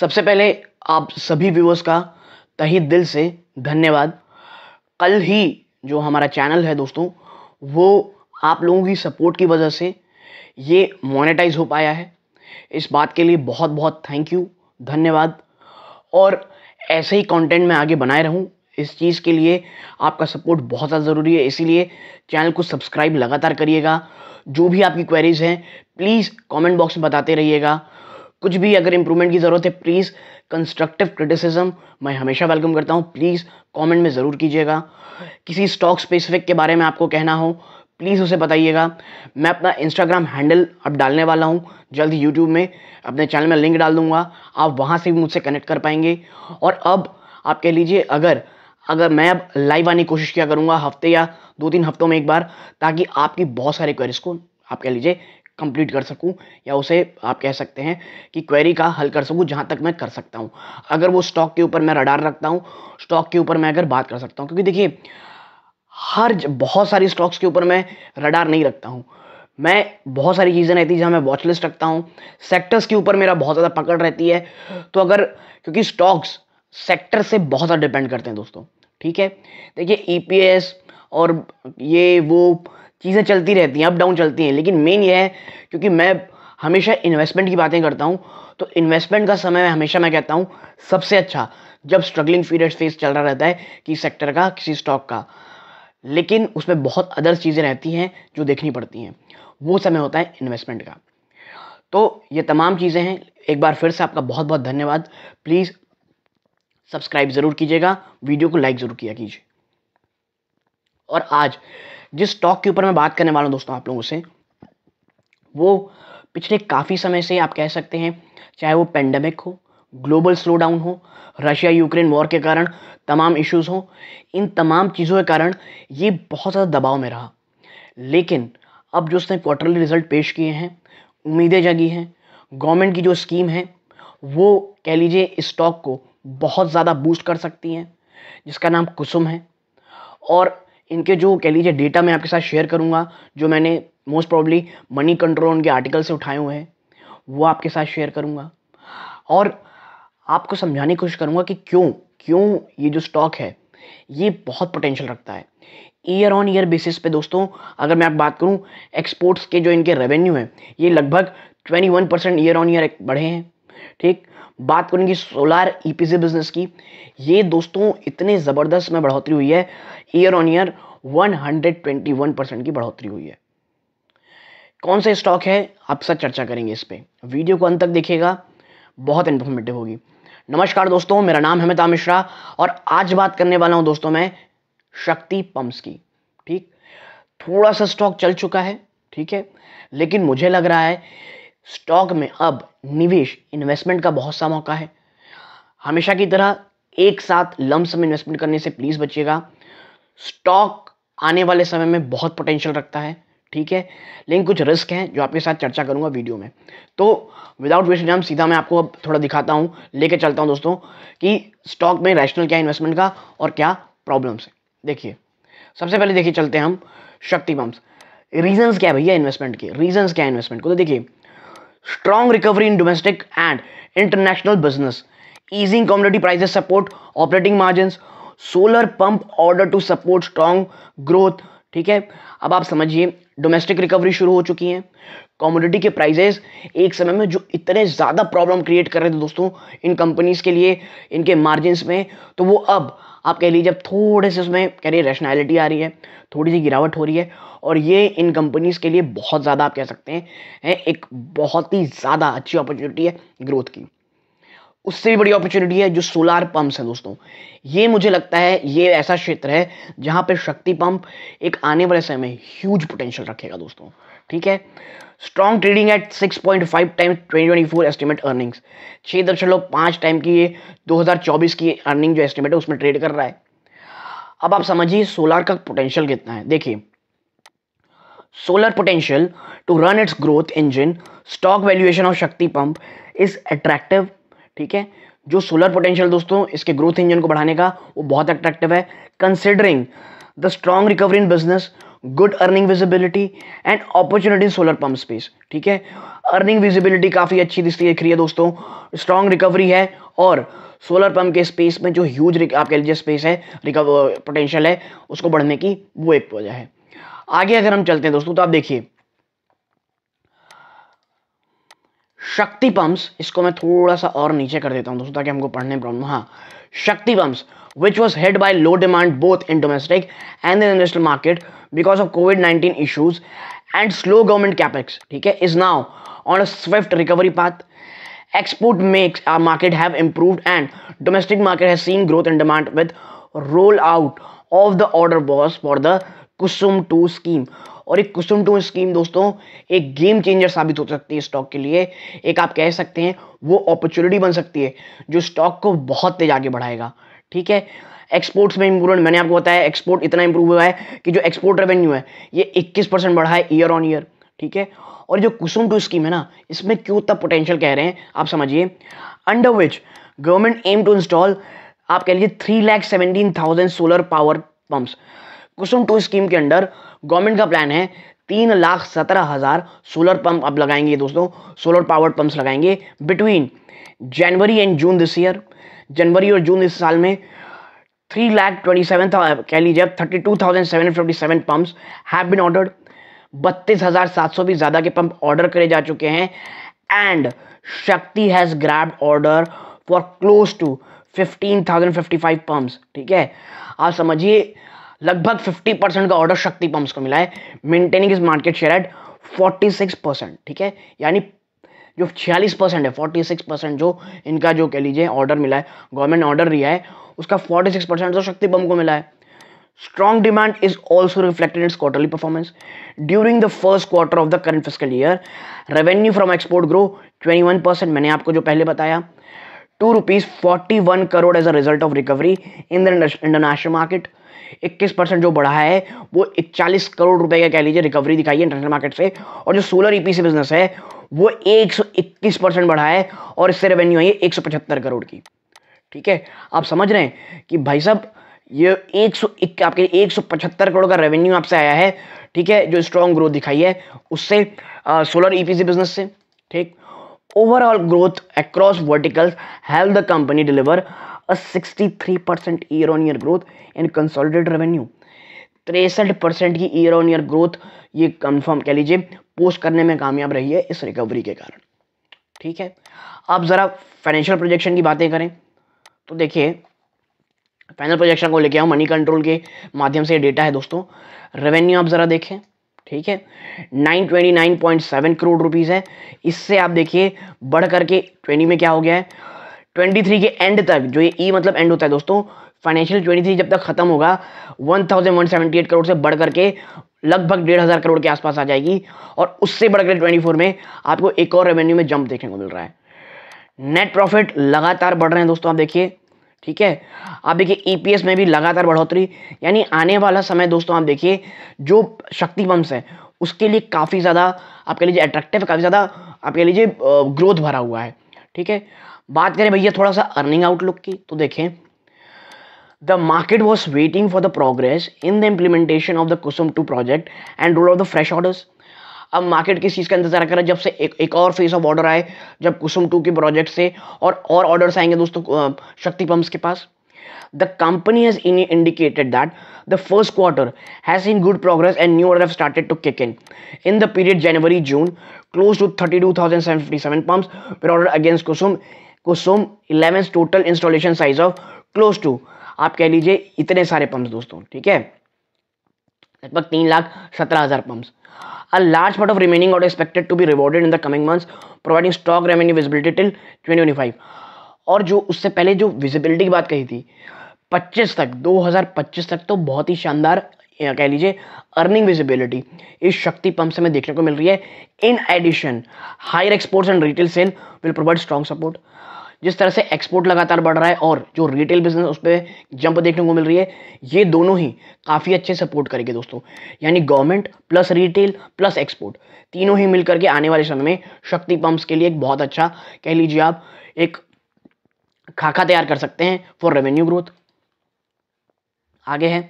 सबसे पहले आप सभी व्यूवर्स का तही दिल से धन्यवाद कल ही जो हमारा चैनल है दोस्तों वो आप लोगों की सपोर्ट की वजह से ये मोनेटाइज हो पाया है इस बात के लिए बहुत बहुत थैंक यू धन्यवाद और ऐसे ही कंटेंट मैं आगे बनाए रहूं इस चीज़ के लिए आपका सपोर्ट बहुत ज़्यादा ज़रूरी है इसीलिए चैनल को सब्सक्राइब लगातार करिएगा जो भी आपकी क्वेरीज हैं प्लीज़ कमेंट बॉक्स में बताते रहिएगा कुछ भी अगर इंप्रूवमेंट की ज़रूरत है प्लीज़ कंस्ट्रक्टिव क्रिटिसिज्म मैं हमेशा वेलकम करता हूँ प्लीज़ कमेंट में ज़रूर कीजिएगा किसी स्टॉक स्पेसिफिक के बारे में आपको कहना हो प्लीज़ उसे बताइएगा मैं अपना इंस्टाग्राम हैंडल अब डालने वाला हूँ जल्द यूट्यूब में अपने चैनल में लिंक डाल दूँगा आप वहाँ से भी मुझसे कनेक्ट कर पाएंगे और अब आप कह लीजिए अगर अगर मैं अब लाइव आने की कोशिश किया करूँगा हफ्ते या दो तीन हफ्तों में एक बार ताकि आपकी बहुत सारे क्वेरीज को आप कह लीजिए कंप्लीट कर सकूं या उसे आप कह सकते हैं कि क्वेरी का हल कर सकूं जहां तक मैं कर सकता हूं अगर वो स्टॉक के ऊपर मैं रडार रखता हूं स्टॉक के ऊपर मैं अगर बात कर सकता हूं क्योंकि देखिए हर बहुत सारी स्टॉक्स के ऊपर मैं रडार नहीं रखता हूँ मैं बहुत सारी चीज़ें रहती जहाँ मैं वॉच लिस्ट रखता हूँ सेक्टर्स के ऊपर मेरा बहुत ज़्यादा पकड़ रहती है तो अगर क्योंकि स्टॉक्स सेक्टर से बहुत ज़्यादा डिपेंड करते हैं दोस्तों ठीक है देखिए ई e और ये वो चीज़ें चलती रहती हैं अप डाउन चलती हैं लेकिन मेन ये है क्योंकि मैं हमेशा इन्वेस्टमेंट की बातें करता हूँ तो इन्वेस्टमेंट का समय हमेशा मैं कहता हूँ सबसे अच्छा जब स्ट्रगलिंग पीरियड फेस चल रहा रहता है किसी सेक्टर का किसी स्टॉक का लेकिन उसमें बहुत अदर चीज़ें रहती हैं जो देखनी पड़ती हैं वो समय होता है इन्वेस्टमेंट का तो ये तमाम चीज़ें हैं एक बार फिर से आपका बहुत बहुत धन्यवाद प्लीज़ सब्सक्राइब ज़रूर कीजिएगा वीडियो को लाइक ज़रूर किया कीजिए और आज जिस स्टॉक के ऊपर मैं बात करने वाला हूँ दोस्तों आप लोगों से वो पिछले काफ़ी समय से आप कह सकते हैं चाहे वो पेंडेमिक हो ग्लोबल स्लो डाउन हो रशिया यूक्रेन वॉर के कारण तमाम इश्यूज़ हो इन तमाम चीज़ों के कारण ये बहुत ज़्यादा दबाव में रहा लेकिन अब जो उसने क्वार्टरली रिजल्ट पेश किए हैं उम्मीदें जगी हैं गवर्नमेंट की जो स्कीम है वो कह लीजिए इस स्टॉक को बहुत ज़्यादा बूस्ट कर सकती हैं जिसका नाम कुसुम है और इनके जो कह लीजिए डेटा मैं आपके साथ शेयर करूँगा जो मैंने मोस्ट प्रॉब्ली मनी कंट्रोल उनके आर्टिकल से उठाए हुए हैं वो आपके साथ शेयर करूँगा और आपको समझाने की कोशिश करूँगा कि क्यों क्यों ये जो स्टॉक है ये बहुत पोटेंशियल रखता है ईयर ऑन ईयर बेसिस पे दोस्तों अगर मैं आप बात करूँ एक्सपोर्ट्स के जो इनके रेवेन्यू हैं ये लगभग 21 परसेंट ईयर ऑन ईयर बढ़े हैं ठीक बात करेंगे सोलार ईपीसी बिजनेस की ये दोस्तों इतने ज़बरदस्त में बढ़ोतरी हुई है ईयर ऑन ईयर 121 परसेंट की बढ़ोतरी हुई है कौन सा स्टॉक है आप सब चर्चा करेंगे इस पर वीडियो को अंत तक देखिएगा बहुत इंफॉर्मेटिव होगी नमस्कार दोस्तों मेरा नाम है अमिता मिश्रा और आज बात करने वाला हूं दोस्तों मैं शक्ति पंप्स की ठीक थोड़ा सा स्टॉक चल चुका है ठीक है लेकिन मुझे लग रहा है स्टॉक में अब निवेश इन्वेस्टमेंट का बहुत सा मौका है हमेशा की तरह एक साथ लम्स में इन्वेस्टमेंट करने से प्लीज़ बचिएगा स्टॉक आने वाले समय में बहुत पोटेंशियल रखता है ठीक है लेकिन कुछ रिस्क हैं जो आपके साथ चर्चा करूंगा वीडियो में तो विदाउट वेस्ट टाइम सीधा मैं आपको अब थोड़ा दिखाता हूं लेके चलता हूं दोस्तों कि स्टॉक में रैशनल क्या इन्वेस्टमेंट का और क्या प्रॉब्लम्स है देखिए सबसे पहले देखिए चलते हैं हम शक्ति पंप्स रीजन क्या है भैया इन्वेस्टमेंट के रीजन क्या है इन्वेस्टमेंट को तो देखिए strong recovery in domestic and international business, easing commodity prices support operating margins, solar pump order to support strong growth ठीक है अब आप समझिए डोमेस्टिक रिकवरी शुरू हो चुकी है कॉमोडिटी के प्राइजेस एक समय में जो इतने ज़्यादा प्रॉब्लम क्रिएट कर रहे थे दोस्तों इन कंपनीज के लिए इनके मार्जिन में तो वो अब आप कह लीजिए थोड़े से उसमें कह रही रेशनैलिटी आ रही है थोड़ी सी गिरावट हो रही है और ये इन कंपनीज़ के लिए बहुत ज़्यादा आप कह सकते हैं है एक बहुत ही ज़्यादा अच्छी अपॉर्चुनिटी है ग्रोथ की उससे भी बड़ी अपॉर्चुनिटी है जो सोलार पम्प्स हैं दोस्तों ये मुझे लगता है ये ऐसा क्षेत्र है जहाँ पर शक्ति पंप एक आने वाले समय में ह्यूज पोटेंशियल रखेगा दोस्तों ठीक है strong trading at 6.5 time 2024 estimate earnings छः दशमलव पाँच टाइम की ये 2024 की अर्निंग जो एस्टिमेट है उसमें ट्रेड कर रहा है अब आप समझिए सोलर का पोटेंशियल कितना है देखिए solar potential to run its growth engine stock valuation of Shakti pump is attractive ठीक है जो सोलर पोटेंशियल दोस्तों इसके ग्रोथ इंजन को बढ़ाने का वो बहुत अट्रैक्टिव है considering the strong recovery in business good earning visibility and opportunity solar pump space ठीक है अर्निंग विजिबिलिटी काफ़ी अच्छी दिख रही है दोस्तों स्ट्रॉन्ग रिकवरी है और सोलर पंप के स्पेस में जो ह्यूज आप कह लीजिए स्पेस है पोटेंशियल है उसको बढ़ने की वो एक वजह है आगे अगर हम चलते हैं दोस्तों तो आप देखिए शक्ति पंप्स इसको मैं थोड़ा सा और नीचे कर देता हूं दोस्तों ताकि हमको पढ़ने प्रॉब्लम हाँ Shakti pumps which was hit by low demand both in domestic and industrial market because of COVID nineteen issues and slow government capex ठीक है is now on a swift recovery path export makes are market have improve and domestic market has seen growth in demand with roll out of the order boss for the Kusum two scheme और एक कुसुम two scheme दोस्तों एक game changer साबित हो सकती है stock के लिए एक आप कह सकते हैं वो अपॉर्चुनिटी बन सकती है जो स्टॉक को बहुत तेज आगे बढ़ाएगा ठीक है एक्सपोर्ट्स में इंप्रूवमेंट मैंने आपको बताया एक्सपोर्ट इतना इंप्रूव हुआ है कि जो एक्सपोर्ट रेवेन्यू है ये इक्कीस परसेंट बढ़ा है ईयर ऑन ईयर ठीक है और जो कुसुम टू स्कीम है ना इसमें क्यों तक पोटेंशियल कह रहे हैं आप समझिए under which government aim to install आप कह लीजिए three lakh seventeen thousand solar power pumps Kusum two scheme के अंडर गवर्नमेंट का प्लान है तीन लाख सत्रह हज़ार सोलर पंप अब लगाएंगे दोस्तों सोलर पावर पंप्स लगाएंगे between January and June this year जनवरी और जून इस साल में थ्री three ट्वेंटी सेवन था कह लीजिए अब thirty two thousand seven fifty seven pumps have been order बत्तीस हज़ार सात सौ भी ज़्यादा के पंप ऑर्डर करे जा चुके हैं and Shakti has grab order for close to fifteen thousand fifty five pumps ठीक है आप समझिए लगभग फिफ्टी परसेंट का ऑर्डर शक्ति पम्प्स को मिला है maintaining is market share at forty six percent ठीक है यानी जो छियालीस परसेंट है फोर्टी सिक्स परसेंट जो इनका जो कह लीजिए ऑर्डर मिला है गवर्नमेंट ऑर्डर दिया है उसका फोर्टी सिक्स परसेंट तो शक्ति बम को मिला है strong demand is also reflected in its quarterly performance during the first quarter of the current fiscal year revenue from export grew percent मैंने आपको जो पहले बताया two rupees forty one crore as a result of recovery in the international market 21 percent जो बढ़ा है वो इकचालीस करोड़ रुपए का कह लीजिए रिकवरी दिखाई है इंटरनेशनल मार्केट से और जो सोलर ईपीसी बिजनेस है वो 121 परसेंट बढ़ा है और इससे रेवेन्यू आई है एक करोड़ की ठीक है आप समझ रहे हैं कि भाई साहब ये एक सौ आपके 175 करोड़ का रेवेन्यू आपसे आया है ठीक है जो स्ट्रॉन्ग ग्रोथ दिखाई है उससे आ, सोलर ईपीसी बिजनेस से ठीक overall growth across verticals helped the company deliver a 63% percent year on year growth in consolidated revenue तिरसठ परसेंट की ईयर ऑन ईयर ग्रोथ ये कंफर्म कह लीजिए पोस्ट करने में कामयाब रही है इस रिकवरी के कारण ठीक है अब ज़रा फाइनेंशियल प्रोजेक्शन की बातें करें तो देखिए फाइनल प्रोजेक्शन को लेके आओ मनी कंट्रोल के माध्यम से डेटा है दोस्तों रेवेन्यू आप ज़रा देखें ठीक है 929.7 करोड़ रुपीस है इससे आप देखिए बढ़ करके 20 में क्या हो गया है 23 के एंड तक जो ये ई e मतलब एंड होता है दोस्तों फाइनेंशियल 23 जब तक खत्म होगा 1178 करोड़ से बढ़ करके लगभग डेढ़ हज़ार करोड़ के आसपास आ जाएगी और उससे बढ़कर ट्वेंटी फोर में आपको एक और रेवेन्यू में जंप देखने को मिल रहा है नेट प्रॉफिट लगातार बढ़ रहे हैं दोस्तों आप देखिए ठीक है आप देखिए ईपीएस e में भी लगातार बढ़ोतरी यानी आने वाला समय दोस्तों आप देखिए जो शक्ति पंप्स है उसके लिए काफ़ी ज़्यादा आपके लिए अट्रैक्टिव काफ़ी ज़्यादा आपके लिए ग्रोथ भरा हुआ है ठीक है बात करें भैया थोड़ा सा अर्निंग आउटलुक की तो देखें The market was waiting for the progress in the implementation of the KUSUM 2 project and roll out the fresh orders. अब मार्केट किस चीज़ का इंतजार कर रहा है जब से एक एक और फेज ऑफ ऑर्डर आए जब कुसुम टू के प्रोजेक्ट से और और ऑर्डर्स आएंगे दोस्तों शक्ति पंप्स के पास the company has indicated that the first quarter has in good progress and new order started to kick in in the period January June close to thirty two thousand seven fifty seven pumps पर order against Kusum Kusum elevens total installation size of close to आप कह लीजिए इतने सारे pumps दोस्तों ठीक है लगभग तीन लाख सत्रह हज़ार pumps a large part of remaining order expected to be rewarded in the coming months providing stock revenue visibility till twenty और जो उससे पहले जो विजिबिलिटी की बात कही थी 25 तक 2025 तक तो बहुत ही शानदार कह लीजिए अर्निंग विजिबिलिटी इस शक्ति पंप से हमें देखने को मिल रही है in addition higher exports and retail sale will provide strong support जिस तरह से एक्सपोर्ट लगातार बढ़ रहा है और जो रिटेल बिजनेस उस पर जंप देखने को मिल रही है ये दोनों ही काफ़ी अच्छे सपोर्ट करेंगे दोस्तों यानी government plus retail plus export तीनों ही मिलकर के आने वाले समय में शक्ति पंप्स के लिए एक बहुत अच्छा कह लीजिए आप एक खाका तैयार कर सकते हैं फॉर रेवेन्यू ग्रोथ आगे है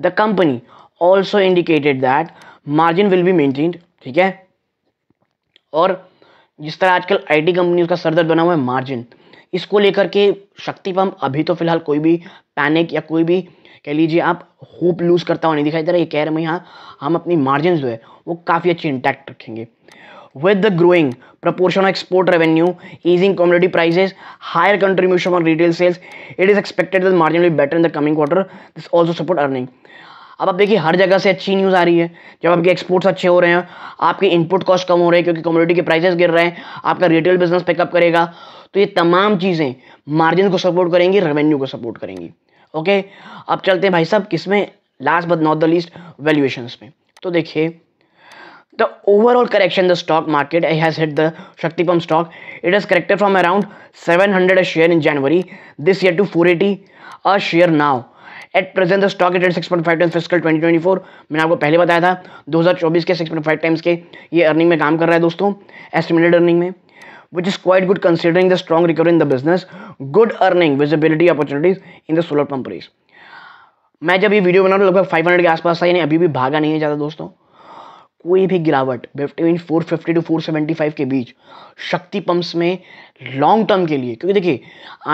the company also indicated that margin will be maintained ठीक है और जिस तरह आजकल आई टी कंपनी का सरदर्द बना हुआ है मार्जिन इसको लेकर के शक्ति पंप अभी तो फिलहाल कोई भी पैनिक या कोई भी कह लीजिए आप होप लूज करता हुआ नहीं दिखाई दे रहा ये कह रहे हैं यहाँ हम अपनी मार्जिन जो है वो काफ़ी अच्छी इंटैक्ट रखेंगे with the growing proportion of export revenue easing commodity prices higher contribution on retail sales it is expected this margin will better in the coming quarter this also support earning अब आप देखिए हर जगह से अच्छी news आ रही है जब आपके एक्सपोर्ट्स अच्छे हो रहे हैं आपके इनपुट कॉस्ट कम हो रहे हैं क्योंकि कम्योडिटी के प्राइसेस गिर रहे हैं आपका रिटेल बिजनेस पिकअप करेगा तो ये तमाम चीज़ें मार्जिन को सपोर्ट करेंगी रेवेन्यू को सपोर्ट करेंगी ओके अब चलते हैं भाई साहब किस में last but not the least valuations में तो देखिए the overall the stock market I has hit the Shakti pump stock it is corrected from around seven hundred a share in January this year to four eighty a share now at present the stock at six point five times fiscal twenty twenty four मैंने आपको पहले बताया था दो हज़ार चौबीस के six point five times के ये अर्निंग में काम कर रहा है दोस्तों एस्टिमेटेड अर्निंग में which is quite good considering the strong recover in the business good earning visibility opportunities in the solar pump मैं जब ये वीडियो बना रहा लगभग हंड्रेड के आसपास था यानी अभी भी भागा नहीं है ज़्यादा दोस्तों कोई भी गिरावट four fifty to four seventy five के बीच शक्ति पंप्स में लॉन्ग टर्म के लिए क्योंकि देखिए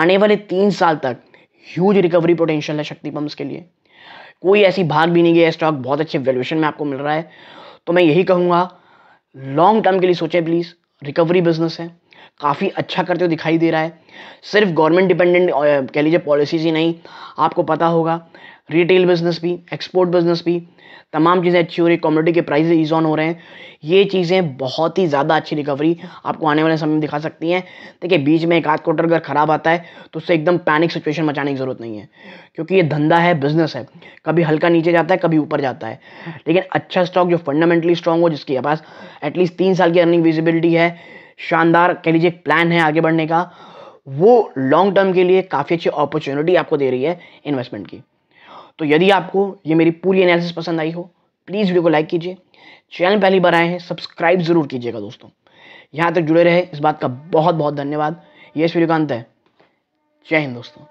आने वाले तीन साल तक ह्यूज रिकवरी पोटेंशियल है शक्ति पंप्स के लिए कोई ऐसी भाग भी नहीं गई स्टॉक बहुत अच्छे वैल्यूएशन में आपको मिल रहा है तो मैं यही कहूँगा लॉन्ग टर्म के लिए सोचें प्लीज़ रिकवरी बिजनेस है काफ़ी अच्छा करते हुए दिखाई दे रहा है सिर्फ गवर्नमेंट डिपेंडेंट कह लीजिए पॉलिसीज ही नहीं आपको पता होगा रिटेल बिजनेस भी एक्सपोर्ट बिजनेस भी तमाम चीज़ें अच्छी हो रही कॉमोडिटी के प्राइस ईज ऑन हो रहे हैं ये चीज़ें बहुत ही ज़्यादा अच्छी रिकवरी आपको आने वाले समय में दिखा सकती हैं देखिए बीच में एक आध क्वार्टर अगर ख़राब आता है तो उससे एकदम पैनिक सिचुएशन मचाने की ज़रूरत नहीं है क्योंकि ये धंधा है बिजनेस है कभी हल्का नीचे जाता है कभी ऊपर जाता है लेकिन अच्छा स्टॉक जो फंडामेंटली स्ट्रॉन्ग हो जिसके पास एटलीस्ट तीन साल की अर्निंग विजिबिलिटी है शानदार कह लीजिए प्लान है आगे बढ़ने का वो लॉन्ग टर्म के लिए काफ़ी अच्छी अपॉर्चुनिटी आपको दे रही है इन्वेस्टमेंट की तो यदि आपको ये मेरी पूरी एनालिसिस पसंद आई हो प्लीज़ वीडियो को लाइक कीजिए चैनल पहली बार आए हैं सब्सक्राइब ज़रूर कीजिएगा दोस्तों यहाँ तक जुड़े रहे इस बात का बहुत बहुत धन्यवाद ये श्रीकांत है जय हिंद दोस्तों